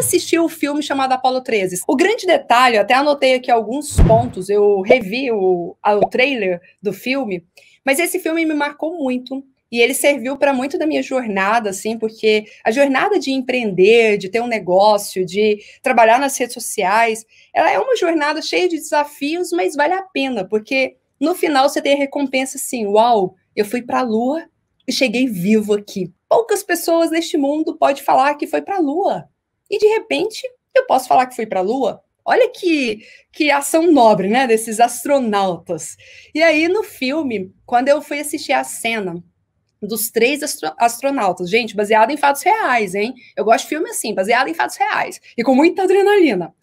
assistiu o filme chamado Apollo 13. O grande detalhe, até anotei aqui alguns pontos, eu revi o, o trailer do filme, mas esse filme me marcou muito. E ele serviu para muito da minha jornada, assim, porque a jornada de empreender, de ter um negócio, de trabalhar nas redes sociais, ela é uma jornada cheia de desafios, mas vale a pena, porque no final você tem a recompensa assim: uau, eu fui para a lua e cheguei vivo aqui. Poucas pessoas neste mundo podem falar que foi para a lua e de repente eu posso falar que fui para a Lua. Olha que, que ação nobre, né? Desses astronautas. E aí, no filme, quando eu fui assistir a cena dos três astro astronautas, gente, baseado em fatos reais, hein? Eu gosto de filme assim, baseado em fatos reais e com muita adrenalina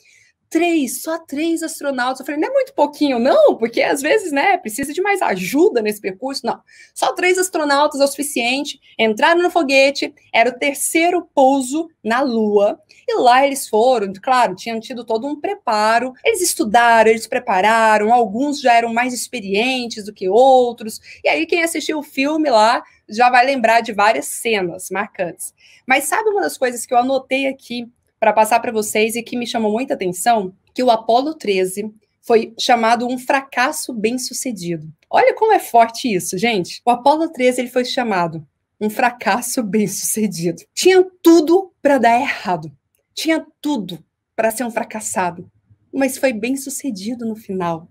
três, só três astronautas. Eu falei, não é muito pouquinho, não, porque às vezes, né, precisa de mais ajuda nesse percurso. Não, só três astronautas é o suficiente. Entraram no foguete, era o terceiro pouso na Lua. E lá eles foram, claro, tinham tido todo um preparo. Eles estudaram, eles prepararam, alguns já eram mais experientes do que outros. E aí, quem assistiu o filme lá já vai lembrar de várias cenas marcantes. Mas sabe uma das coisas que eu anotei aqui para passar para vocês e que me chamou muita atenção, que o Apollo 13 foi chamado um fracasso bem-sucedido. Olha como é forte isso, gente. O Apollo 13 ele foi chamado um fracasso bem-sucedido. Tinha tudo para dar errado. Tinha tudo para ser um fracassado, mas foi bem-sucedido no final.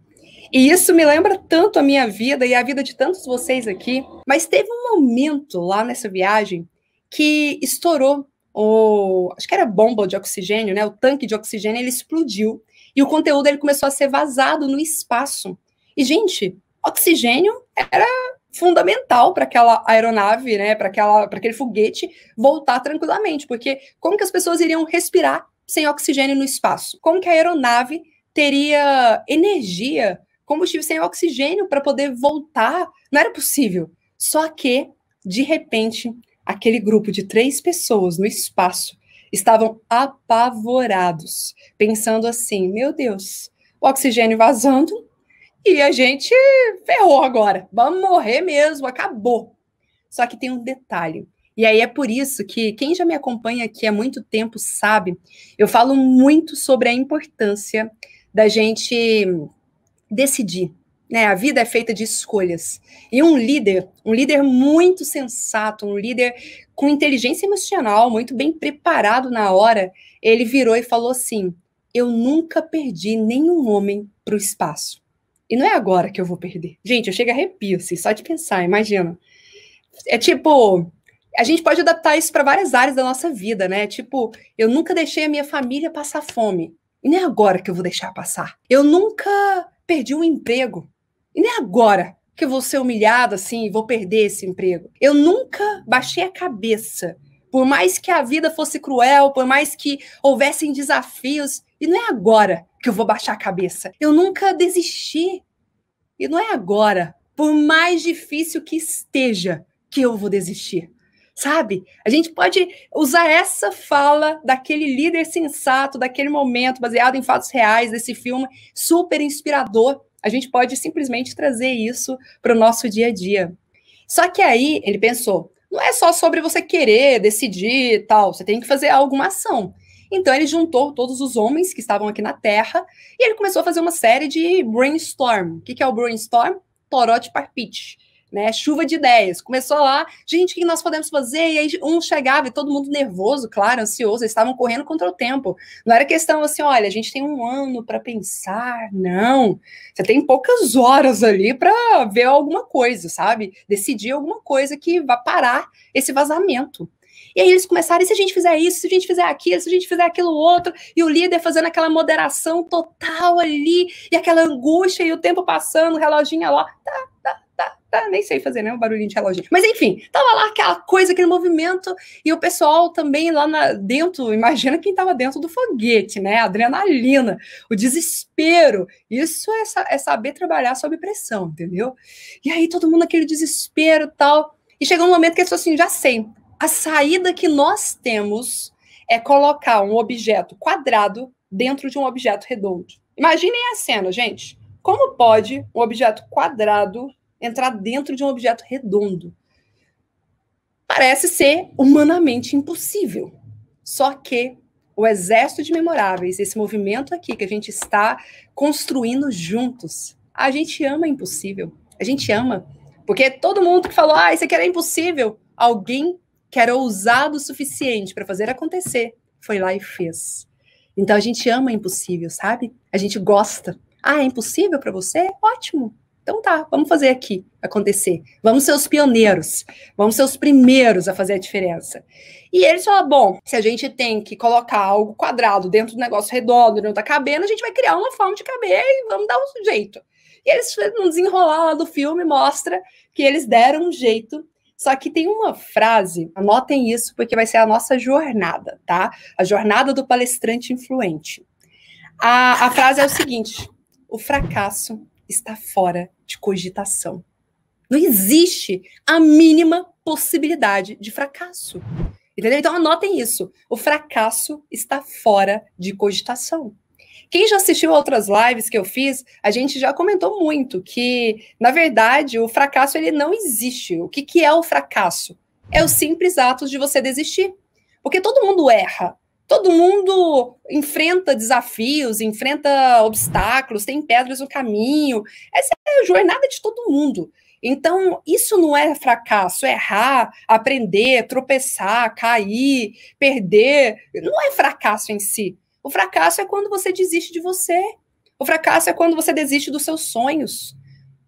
E isso me lembra tanto a minha vida e a vida de tantos vocês aqui. Mas teve um momento lá nessa viagem que estourou o acho que era bomba de oxigênio, né? O tanque de oxigênio ele explodiu e o conteúdo ele começou a ser vazado no espaço. E gente, oxigênio era fundamental para aquela aeronave, né? Para aquela, para aquele foguete voltar tranquilamente, porque como que as pessoas iriam respirar sem oxigênio no espaço? Como que a aeronave teria energia, combustível sem oxigênio para poder voltar? Não era possível. Só que de repente Aquele grupo de três pessoas no espaço estavam apavorados, pensando assim: meu Deus, o oxigênio vazando e a gente ferrou agora, vamos morrer mesmo, acabou. Só que tem um detalhe. E aí é por isso que quem já me acompanha aqui há muito tempo sabe, eu falo muito sobre a importância da gente decidir, né, a vida é feita de escolhas. E um líder, um líder muito sensato, um líder com inteligência emocional, muito bem preparado na hora, ele virou e falou assim: Eu nunca perdi nenhum homem para o espaço. E não é agora que eu vou perder. Gente, eu chego a arrepio, assim, só de pensar, imagina. É tipo, a gente pode adaptar isso para várias áreas da nossa vida, né? Tipo, eu nunca deixei a minha família passar fome. E nem é agora que eu vou deixar passar. Eu nunca perdi um emprego. E nem agora que eu vou ser humilhado assim, vou perder esse emprego. Eu nunca baixei a cabeça. Por mais que a vida fosse cruel, por mais que houvessem desafios, e não é agora que eu vou baixar a cabeça. Eu nunca desisti. E não é agora, por mais difícil que esteja, que eu vou desistir. Sabe? A gente pode usar essa fala daquele líder sensato, daquele momento, baseado em fatos reais desse filme, super inspirador, a gente pode simplesmente trazer isso para o nosso dia a dia. Só que aí ele pensou, não é só sobre você querer, decidir e tal, você tem que fazer alguma ação. Então ele juntou todos os homens que estavam aqui na Terra e ele começou a fazer uma série de brainstorm. O que é o brainstorm? Toró de parpite né? Chuva de ideias. Começou lá, gente, o que nós podemos fazer? E aí um chegava e todo mundo nervoso, claro, ansioso, eles estavam correndo contra o tempo. Não era questão assim, olha, a gente tem um ano para pensar, não. Você tem poucas horas ali para ver alguma coisa, sabe? Decidir alguma coisa que vá parar esse vazamento. E aí eles começaram, e se a gente fizer isso, se a gente fizer aquilo, se a gente fizer aquilo outro, e o líder fazendo aquela moderação total ali, e aquela angústia, e o tempo passando, o reloginho lá, tá, ah, nem sei fazer, né? O barulhinho de relógio. Mas enfim, tava lá aquela coisa, aquele movimento, e o pessoal também lá na, dentro, imagina quem tava dentro do foguete, né? A adrenalina, o desespero. Isso é, é saber trabalhar sob pressão, entendeu? E aí todo mundo naquele desespero e tal. E chegou um momento que ele falou assim: já sei, a saída que nós temos é colocar um objeto quadrado dentro de um objeto redondo. Imaginem a cena, gente. Como pode um objeto quadrado entrar dentro de um objeto redondo. Parece ser humanamente impossível. Só que o exército de memoráveis, esse movimento aqui que a gente está construindo juntos, a gente ama impossível. A gente ama. Porque todo mundo que falou, ah, isso aqui era impossível, alguém que era ousado o suficiente para fazer acontecer foi lá e fez. Então a gente ama impossível, sabe? A gente gosta. Ah, é impossível para você? Ótimo. Então tá, vamos fazer aqui acontecer. Vamos ser os pioneiros, vamos ser os primeiros a fazer a diferença. E eles falam: bom, se a gente tem que colocar algo quadrado dentro do negócio redondo, não tá cabendo, a gente vai criar uma forma de caber e vamos dar um jeito. E eles, no desenrolar lá do filme, mostra que eles deram um jeito só que tem uma frase, anotem isso, porque vai ser a nossa jornada, tá? A jornada do palestrante influente. A, a frase é o seguinte: o fracasso está fora de cogitação. Não existe a mínima possibilidade de fracasso. Entendeu? Então anotem isso. O fracasso está fora de cogitação. Quem já assistiu outras lives que eu fiz, a gente já comentou muito que, na verdade, o fracasso ele não existe. O que, que é o fracasso? É o simples ato de você desistir. Porque todo mundo erra todo mundo enfrenta desafios, enfrenta obstáculos, tem pedras no caminho. Essa é a jornada de todo mundo. Então, isso não é fracasso, é errar, aprender, tropeçar, cair, perder, não é fracasso em si. O fracasso é quando você desiste de você. O fracasso é quando você desiste dos seus sonhos.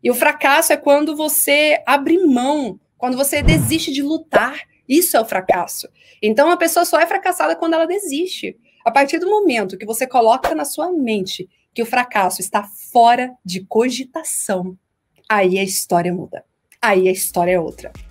E o fracasso é quando você abre mão, quando você desiste de lutar isso é o fracasso. Então a pessoa só é fracassada quando ela desiste. A partir do momento que você coloca na sua mente que o fracasso está fora de cogitação, aí a história muda. Aí a história é outra.